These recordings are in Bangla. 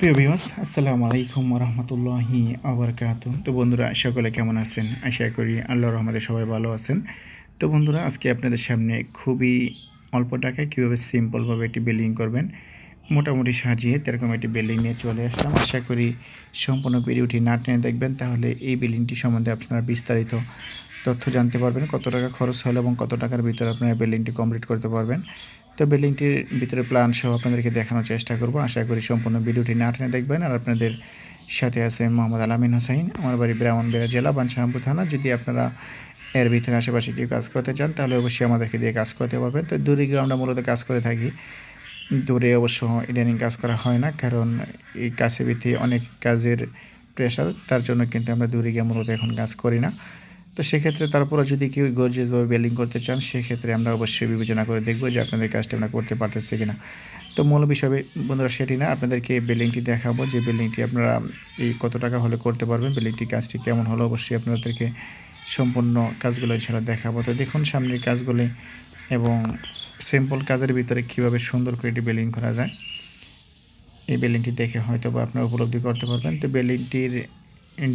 প্রিয় বিবাস আসসালামু আলাইকুম রহমতুল্লাহি আবরকাত তো বন্ধুরা সকলে কেমন আছেন আশা করি আল্লাহ রহমতে সবাই ভালো আছেন তো বন্ধুরা আজকে আপনাদের সামনে খুবই অল্প টাকায় কীভাবে সিম্পলভাবে একটি বিল্ডিং করবেন মোটামুটি সাজিয়ে তেরকম একটি বিল্ডিং নিয়ে চলে আসলাম আশা করি সম্পূর্ণ ভিডিওটি না টেনে দেখবেন তাহলে এই বিল্ডিংটি সম্বন্ধে আপনারা বিস্তারিত তথ্য জানতে পারবেন কত টাকা খরচ হলো এবং কত টাকার ভিতরে আপনারা বিল্ডিংটি কমপ্লিট করতে পারবেন তো বিল্ডিংটির ভিতরে প্ল্যান সহ আপনাদেরকে দেখানোর চেষ্টা করব আশা করি সম্পূর্ণ ভিডিওটি না টেনে দেখবেন আর আপনাদের সাথে আছে মোহাম্মদ আলামিন হোসাইন আমার বাড়ি ব্রাহ্মণবেড়া জেলা বানশাহামপুর থানা যদি আপনারা এর ভিতরে আশেপাশে কেউ কাজ করতে চান তাহলে অবশ্যই আমাদেরকে দিয়ে কাজ করতে পারবেন তো দূরে গিয়ে আমরা মূলত কাজ করে থাকি দূরে অবশ্য ইদানিং কাজ করা হয় না কারণ এই কাছে ভিত্তি অনেক কাজের প্রেশার তার জন্য কিন্তু আমরা দূরে গিয়ে মূলত এখন কাজ করি না তো সেক্ষেত্রে তারপরে যদি কেউ গর্জিয়াসভাবে বেলিং করতে চান সেক্ষেত্রে আমরা অবশ্যই বিবেচনা করে দেখব যে আপনাদের কাজটা আমরা করতে পারতেছি কিনা তো মূল বিষয়ে বন্ধুরা সেটি না আপনাদেরকে বিল্ডিংটি দেখাবো যে বিল্ডিংটি আপনারা এই কত টাকা হলে করতে পারবেন বিল্ডিংটি কাজটি কেমন হলো অবশ্যই আপনাদেরকে সম্পূর্ণ কাজগুলো ইনশাল্লাহ দেখাবো তো দেখুন সামনের কাজগুলি এবং সিম্পল কাজের ভিতরে কিভাবে সুন্দর করে এটি বিল্ডিং করা যায় এই বিল্ডিংটি দেখে হয়তো বা আপনারা উপলব্ধি করতে পারবেন তো বিল্ডিংটির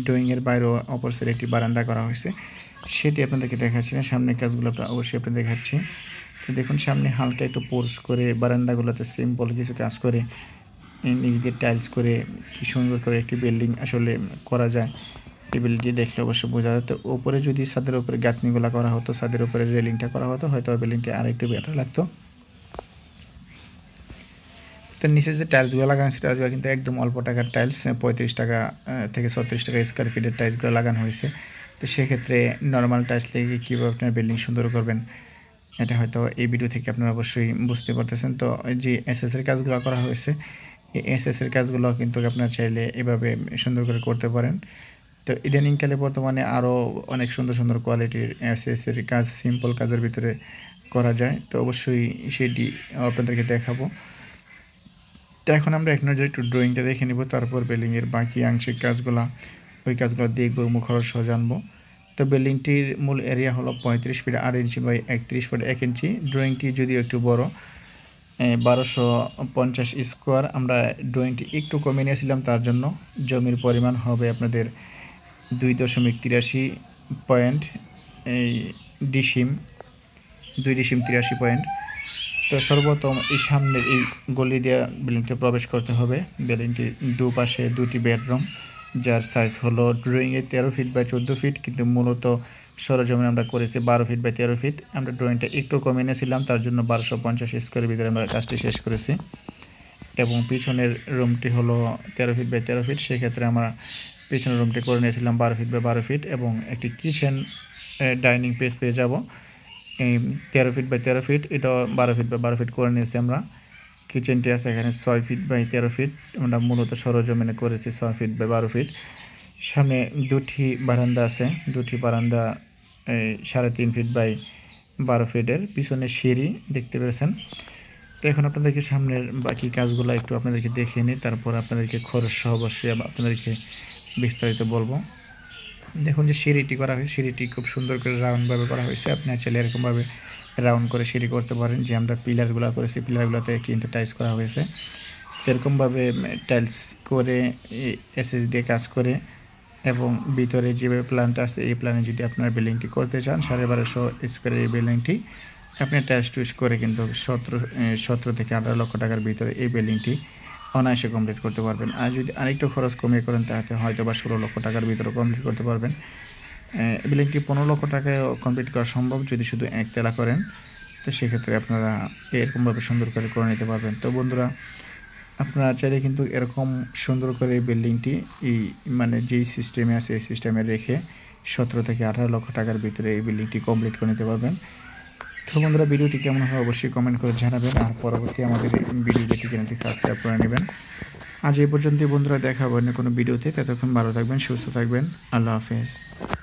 ড্রয়িংয়ের বাইরেও অপর সাইডে একটি বারান্দা করা হয়েছে সেটি আপনাদেরকে দেখাচ্ছি না সামনের কাজগুলো অবশ্যই আপনি দেখাচ্ছি তো দেখুন সামনে হালকা একটু পোর্স করে বারান্দাগুলোতে সিম্পল কিছু কাজ করে নিজেদের টাইলস করে কী সুন্দর করে একটি বিল্ডিং আসলে করা যায় এই বিল্ডিংটি দেখলে অবশ্যই বোঝা যায় তো ওপরে যদি ছাদের উপরে গাঁথনিগুলো করা হতো ছাদের উপরে রেলিংটা করা হতো হয়তো বিল্ডিংটি আরেকটু বেটার লাগতো তার নিচে যে টাইলসগুলো লাগানো সেই টাইলসগুলো কিন্তু একদম অল্প টাকার টাইলস পঁয়ত্রিশ টাকা থেকে ছত্রিশ টাকা স্কোয়ার ফিটের টাইলসগুলো লাগানো হয়েছে তো সেক্ষেত্রে নর্মাল টাইলস লেগে কীভাবে আপনার বিল্ডিং সুন্দর করবেন এটা হয়তো এই ভিডিও থেকে আপনারা অবশ্যই বুঝতে পারতেছেন তো যে এসএসের কাজগুলো করা হয়েছে এই এসএসের কাজগুলো কিন্তু আপনার চাইলে এভাবে সুন্দর করে করতে পারেন তো ইদানিংকালে বর্তমানে আরও অনেক সুন্দর সুন্দর কোয়ালিটির এসএসের কাজ সিম্পল কাজের ভিতরে করা যায় তো অবশ্যই সেটি আপনাদেরকে দেখাবো তো এখন আমরা এক নজরে একটু ড্রয়িংটা দেখে নিব তারপর বিল্ডিংয়ের বাকি আংশিক কাজগুলা ওই কাজগুলো দেখব মুখরস জানবো তো বিল্ডিংটির মূল এরিয়া হলো পঁয়ত্রিশ ফিট আট ইঞ্চি বাই একত্রিশ ফিট এক ইঞ্চি ড্রয়িংটি যদিও একটু বড় বারোশো পঞ্চাশ স্কোয়ার আমরা ড্রয়িংটি একটু কমে নিয়েছিলাম তার জন্য জমির পরিমাণ হবে আপনাদের দুই দশমিক তিরাশি পয়েন্ট এই ডিসিম দুই ডিসিম তিরাশি পয়েন্ট তো সর্বপ্রথম এই সামনের এই গলি দিয়ে বিল্ডিংটি প্রবেশ করতে হবে বিল্ডিংটির দুপাশে দুটি বেডরুম যার সাইজ হলো ড্রয়িংয়ে তেরো ফিট বাই চোদ্দো ফিট কিন্তু মূলত সরজমিন আমরা করেছি বারো ফিট বাই তেরো ফিট আমরা ড্রয়িংটা একটু কমে এনেছিলাম তার জন্য বারোশো পঞ্চাশ স্কোয়ার ভিতরে আমরা কাজটি শেষ করেছি এবং পিছনের রুমটি হলো তেরো ফিট বাই তেরো ফিট সেক্ষেত্রে আমরা পিছনের রুমটি করে নিয়েছিলাম বারো ফিট বাই বারো ফিট এবং একটি কিচেন ডাইনিং পেস পেয়ে যাব এই তেরো ফিট বাই তেরো ফিট এটাও বারো ফিট বাই বারো ফিট করে নিয়েছি আমরা কিচেনটি আছে এখানে ছয় ফিট বাই তেরো ফিট আমরা মূলত সরজমিনে করেছি ছয় ফিট বাই বারো ফিট সামনে দুটি বারান্দা আছে দুটি বারান্দা এই সাড়ে তিন ফিট বাই বারো ফিটের পিছনে সিঁড়ি দেখতে পেরেছেন তো এখন আপনাদেরকে সামনের বাকি কাজগুলো একটু আপনাদেরকে দেখিয়ে নিই তারপর আপনাদেরকে খরচ সহ অবশ্যই আপনাদেরকে বিস্তারিত বলবো দেখুন যে সিঁড়িটি করা হয়েছে সিঁড়িটি খুব সুন্দর করে রাউন্ডভাবে করা হয়েছে আপনি চাইলে এরকমভাবে রাউন্ড করে সিঁড়ি করতে পারেন যে আমরা পিলারগুলো করেছি পিলারগুলোতে কিন্তু টাইলস করা হয়েছে এরকমভাবে টাইলস করে এসএস দিয়ে কাজ করে এবং ভিতরে যেভাবে প্ল্যানটা আছে এই প্ল্যানে যদি আপনার বিল্ডিংটি করতে চান সাড়ে বারোশো স্কোয়ার এই বিল্ডিংটি আপনি টাইলস টুইস করে কিন্তু সতেরো সতেরো থেকে আঠারো লক্ষ টাকার ভিতরে এই বিল্ডিংটি অনায়াসে কমপ্লিট করতে পারবেন আর যদি আরেকটু খরচ কমিয়ে করেন তাহলে হয়তো বা ষোলো লক্ষ টাকার ভিতরে কমপ্লিট করতে পারবেন বিল্ডিংটি পনেরো লক্ষ টাকায় কমপ্লিট করা সম্ভব যদি শুধু একতলা করেন তো সেক্ষেত্রে আপনারা এরকমভাবে সুন্দর করে করে নিতে পারবেন তো বন্ধুরা আপনারা চাইলে কিন্তু এরকম সুন্দর করে এই বিল্ডিংটি এই মানে যেই সিস্টেমে আছে এই সিস্টেমে রেখে সতেরো থেকে আঠারো লক্ষ টাকার ভিতরে এই বিল্ডিংটি কমপ্লিট করে নিতে পারবেন তো বন্ধুরা ভিডিওটি কেমন হয় অবশ্যই কমেন্ট করে জানাবেন আর পরবর্তী আমাদের ভিডিও দেখে চ্যানেলটি সাবস্ক্রাইব করে নেবেন আজ এই পর্যন্তই বন্ধুরা দেখা হবে অন্য কোনো ভিডিওতে ততক্ষণ ভালো থাকবেন সুস্থ থাকবেন আল্লাহ হাফেজ